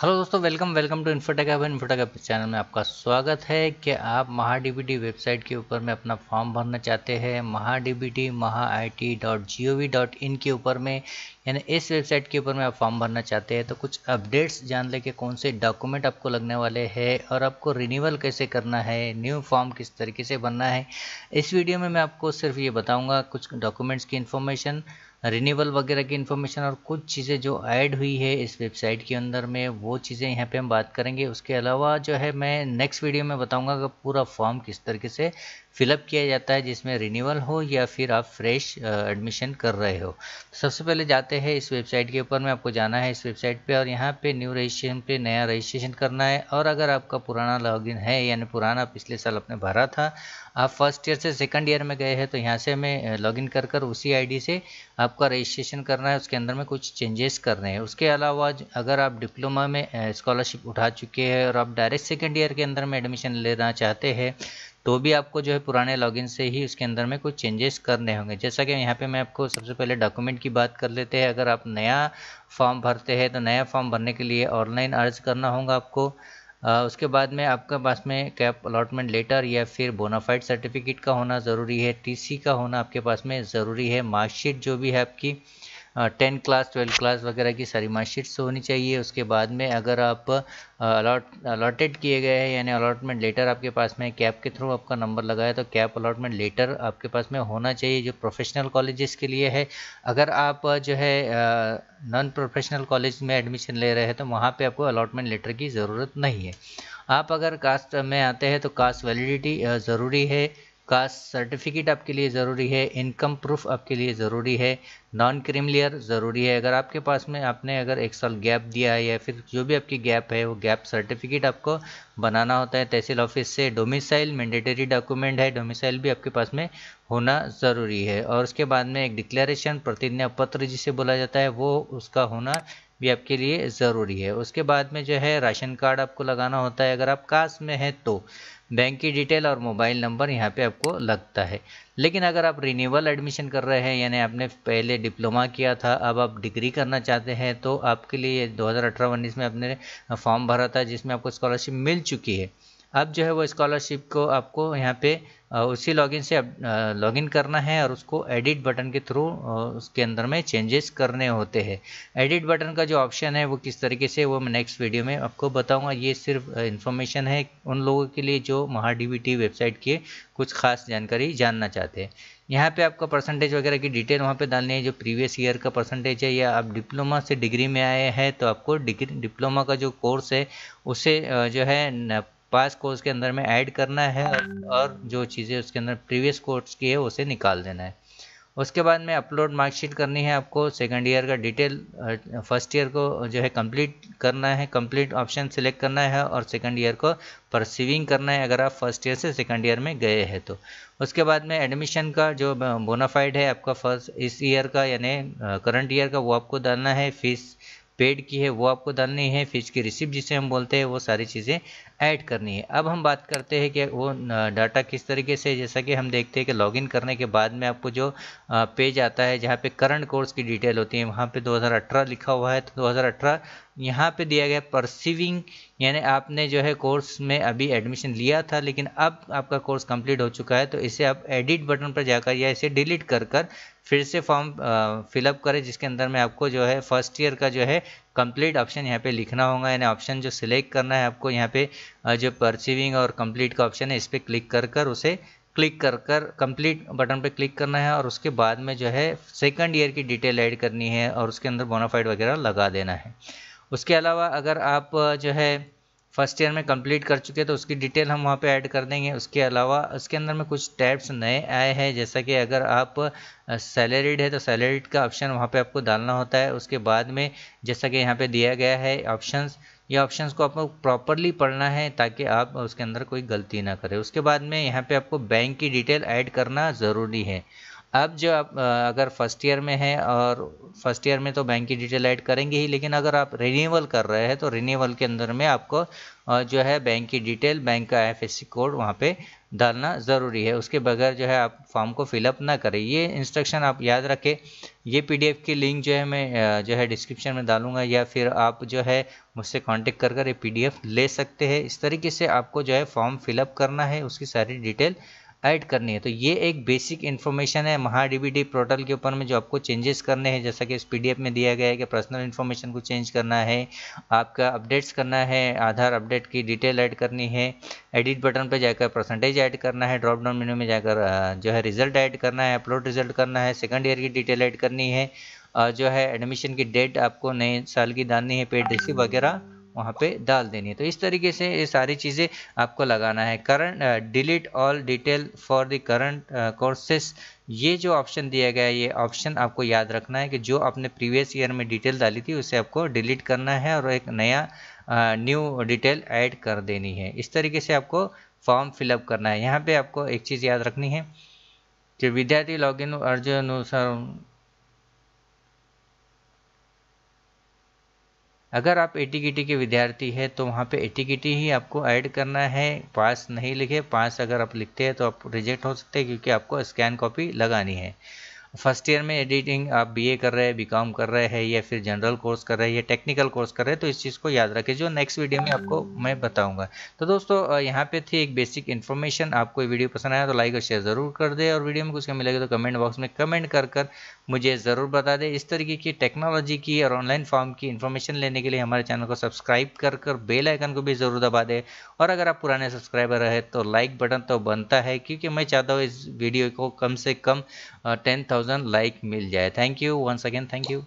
hello दोस्तों welcome welcome to Infotech app Infotech app channel में आपका स्वागत है कि आप महा डी वेबसाइट के ऊपर में अपना फॉर्म भरना चाहते हैं Maha T Maha I dot G O V dot in के ऊपर में यानी इस वेबसाइट के ऊपर में आप फॉर्म भरना चाहते हैं तो कुछ अपडेट्स जान ले कि कौन से डॉक्यूमेंट आपको लगने वाले हैं और आपको रिन्यूअल कैसे करना है न्यू फॉर्म किस तरीके से भरना है इस वीडियो में मैं आपको सिर्फ ये बताऊँगा कुछ डॉक्यूमेंट्स की इन्फॉर्मेशन रिन्यूबल वगैरह की इन्फॉर्मेशन और कुछ चीज़ें जो ऐड हुई है इस वेबसाइट के अंदर में वो चीज़ें यहाँ पे हम बात करेंगे उसके अलावा जो है मैं नेक्स्ट वीडियो में बताऊँगा कि पूरा फॉर्म किस तरीके से फिलअप किया जाता है जिसमें रिन्यूअल हो या फिर आप फ्रेश एडमिशन कर रहे हो सबसे पहले जाते हैं इस वेबसाइट के ऊपर में आपको जाना है इस वेबसाइट पे और यहाँ पे न्यू रजिस्ट्रेशन पे नया रजिस्ट्रेशन करना है और अगर आपका पुराना लॉगिन है यानी पुराना पिछले साल आपने भरा था आप फर्स्ट ईयर से सेकंड ईयर में गए हैं तो यहाँ से हमें लॉगिन कर कर उसी आईडी से आपका रजिस्ट्रेशन करना है उसके अंदर में कुछ चेंजेस करने हैं उसके अलावा अगर आप डिप्लोमा में स्कॉलरशिप उठा चुके हैं और आप डायरेक्ट सेकेंड ईयर के अंदर में एडमिशन लेना चाहते हैं तो भी आपको जो है पुराने लॉगिन से ही उसके अंदर में कुछ चेंजेस करने होंगे जैसा कि यहाँ पे मैं आपको सबसे पहले डॉक्यूमेंट की बात कर लेते हैं अगर आप नया फॉर्म भरते हैं तो नया फॉर्म भरने के लिए ऑनलाइन अर्ज करना होगा आपको आ, उसके बाद में आपके पास में कैप अलॉटमेंट लेटर या फिर बोनाफाइड सर्टिफिकेट का होना ज़रूरी है टी का होना आपके पास में ज़रूरी है मार्कशीट जो भी है आपकी टेंथ क्लास ट्वेल्थ क्लास वगैरह की सारी मार्कशीट्स तो होनी चाहिए उसके बाद में अगर आप अलॉट अलॉटेड किए गए हैं यानी अलॉटमेंट लेटर आपके पास में कैप के थ्रू आपका नंबर लगाया तो कैप अलॉटमेंट लेटर आपके पास में होना चाहिए जो प्रोफेशनल कॉलेजेस के लिए है अगर आप जो है नॉन प्रोफेशनल कॉलेज में एडमिशन ले रहे हैं तो वहाँ पर आपको अलॉटमेंट लेटर की ज़रूरत नहीं है आप अगर कास्ट में आते हैं तो कास्ट वैलिडिटी ज़रूरी है कास्ट सर्टिफिकेट आपके लिए ज़रूरी है इनकम प्रूफ आपके लिए ज़रूरी है नॉन क्रिमिलियर ज़रूरी है अगर आपके पास में आपने अगर एक साल गैप दिया है या फिर जो भी आपकी गैप है वो गैप सर्टिफिकेट आपको बनाना होता है तहसील ऑफिस से डोमिसाइल मैंडेटरी डॉक्यूमेंट है डोमिसाइल भी आपके पास में होना ज़रूरी है और उसके बाद में एक डिक्लेरेशन प्रतिज्ञा पत्र जिसे बोला जाता है वो उसका होना भी आपके लिए ज़रूरी है उसके बाद में जो है राशन कार्ड आपको लगाना होता है अगर आप कास्ट में हैं तो बैंक की डिटेल और मोबाइल नंबर यहाँ पे आपको लगता है लेकिन अगर आप रिन्यूअल एडमिशन कर रहे हैं यानी आपने पहले डिप्लोमा किया था अब आप डिग्री करना चाहते हैं तो आपके लिए दो हज़ार में आपने फॉर्म भरा था जिसमें आपको स्कॉलरशिप मिल चुकी है अब जो है वो स्कॉलरशिप को आपको यहाँ पे उसी लॉगिन से लॉगिन करना है और उसको एडिट बटन के थ्रू उसके अंदर में चेंजेस करने होते हैं एडिट बटन का जो ऑप्शन है वो किस तरीके से वो मैं नेक्स्ट वीडियो में आपको बताऊंगा ये सिर्फ इन्फॉर्मेशन है उन लोगों के लिए जो महाडीबीटी वेबसाइट के कुछ खास जानकारी जानना चाहते हैं यहाँ पे आपका परसेंटेज वगैरह की डिटेल वहाँ पे डालनी है जो प्रीवियस ईयर का परसेंटेज है या आप डिप्लोमा से डिग्री में आए हैं तो आपको डिग्री डिप्लोमा का जो कोर्स है उसे जो है पास कोर्स के अंदर में ऐड करना है और जो चीज़ें उसके अंदर प्रीवियस कोर्स की है उसे निकाल देना है उसके बाद में अपलोड मार्कशीट करनी है आपको सेकंड ईयर का डिटेल फर्स्ट ईयर को जो है कंप्लीट करना है कंप्लीट ऑप्शन सिलेक्ट करना है और सेकंड ईयर को परसिविंग करना है अगर आप फर्स्ट ईयर से सेकंड ईयर में गए हैं तो उसके बाद में एडमिशन का जो बोनाफाइड है आपका फर्स्ट इस ईयर का यानी करंट ईयर का वो आपको डालना है फीस पेड की है वो आपको डालनी है फीस की रिसिप्ट जिसे हम बोलते हैं वो सारी चीज़ें ऐड करनी है अब हम बात करते हैं कि वो डाटा किस तरीके से जैसा कि हम देखते हैं कि लॉगिन करने के बाद में आपको जो पेज आता है जहाँ पे करंट कोर्स की डिटेल होती है वहाँ पे 2018 लिखा हुआ है तो 2018 यहाँ पे दिया गया परसिविंग यानी आपने जो है कोर्स में अभी एडमिशन लिया था लेकिन अब आपका कोर्स कंप्लीट हो चुका है तो इसे आप एडिट बटन पर जाकर या इसे डिलीट कर कर फिर से फॉर्म फिलअप करें जिसके अंदर में आपको जो है फर्स्ट ईयर का जो है कंप्लीट ऑप्शन यहाँ पे लिखना होगा यानी ऑप्शन जो सिलेक्ट करना है आपको यहाँ पे जो परचिविंग और कंप्लीट का ऑप्शन है इस पर क्लिक कर कर उसे क्लिक कर कर कंप्लीट बटन पर क्लिक करना है और उसके बाद में जो है सेकंड ईयर की डिटेल ऐड करनी है और उसके अंदर बोनाफाइड वगैरह लगा देना है उसके अलावा अगर आप जो है फर्स्ट ईयर में कंप्लीट कर चुके हैं तो उसकी डिटेल हम वहाँ पे ऐड कर देंगे उसके अलावा उसके अंदर में कुछ टैब्स नए आए हैं जैसा कि अगर आप सैलरीड है तो सैलरीड का ऑप्शन वहाँ पे आपको डालना होता है उसके बाद में जैसा कि यहाँ पे दिया गया है ऑप्शंस ये ऑप्शंस को आपको प्रॉपरली पढ़ना है ताकि आप उसके अंदर कोई गलती ना करें उसके बाद में यहाँ पर आपको बैंक की डिटेल ऐड करना ज़रूरी है अब जो आप अगर फर्स्ट ईयर में हैं और फर्स्ट ईयर में तो बैंक की डिटेल ऐड करेंगे ही लेकिन अगर आप रिन्यूअल कर रहे हैं तो रिन्यूअल के अंदर में आपको जो है बैंक की डिटेल बैंक का एफ कोड वहाँ पे डालना ज़रूरी है उसके बगैर जो है आप फॉर्म को फिलअप ना करें ये इंस्ट्रक्शन आप याद रखें ये पी की लिंक जो है मैं जो है डिस्क्रिप्शन में डालूंगा या फिर आप जो है मुझसे कॉन्टेक्ट कर कर ये पी ले सकते हैं इस तरीके से आपको जो है फॉर्म फिलअप करना है उसकी सारी डिटेल ऐड करनी है तो ये एक बेसिक इन्फॉर्मेशन है महा डी पोर्टल के ऊपर में जो आपको चेंजेस करने हैं जैसा कि इस पीडीएफ में दिया गया है कि पर्सनल इन्फॉर्मेशन को चेंज करना है आपका अपडेट्स करना है आधार अपडेट की डिटेल ऐड करनी है एडिट बटन पर जाकर परसेंटेज ऐड करना है ड्रॉप डाउन मेन्यू में जाकर जो है रिजल्ट ऐड करना है अपलोड रिजल्ट करना है सेकेंड ईयर की डिटेल ऐड करनी है जो है एडमिशन की डेट आपको नए साल की डालनी है पेड रिसीव वगैरह वहाँ पे डाल देनी है तो इस तरीके से ये सारी चीज़ें आपको लगाना है current delete all detail for the current courses ये जो ऑप्शन दिया गया है ये ऑप्शन आपको याद रखना है कि जो आपने प्रीवियस ईयर में डिटेल डाली थी उसे आपको डिलीट करना है और एक नया न्यू डिटेल ऐड कर देनी है इस तरीके से आपको फॉर्म फिलअप करना है यहाँ पे आपको एक चीज़ याद रखनी है कि विद्यार्थी लॉग इन अनुसार अगर आप एटीकेटी के विद्यार्थी हैं तो वहाँ पे एटीकेटी ही आपको ऐड करना है पास नहीं लिखे पास अगर आप लिखते हैं तो आप रिजेक्ट हो सकते हैं क्योंकि आपको स्कैन कॉपी लगानी है फर्स्ट ईयर में एडिटिंग आप बीए कर रहे हैं बीकॉम कर रहे हैं या फिर जनरल कोर्स कर रहे हैं या टेक्निकल कोर्स कर रहे हैं तो इस चीज़ को याद रखें जो नेक्स्ट वीडियो में आपको मैं बताऊंगा तो दोस्तों यहाँ पे थी एक बेसिक इन्फॉर्मेशन आपको ये वीडियो पसंद आया तो लाइक और शेयर ज़रूर कर दे और वीडियो में कुछ कमी लगे तो कमेंट बॉक्स में कमेंट कर कर मुझे ज़रूर बता दें इस तरीके की टेक्नोलॉजी की और ऑनलाइन फॉर्म की इन्फॉर्मेशन लेने के लिए हमारे चैनल को सब्सक्राइब कर कर बेल आइकन को भी ज़रूर दबा दें और अगर आप पुराने सब्सक्राइबर रहे तो लाइक बटन तो बनता है क्योंकि मैं चाहता हूँ इस वीडियो को कम से कम टेन थाउजेंड लाइक मिल जाए thank you once again thank you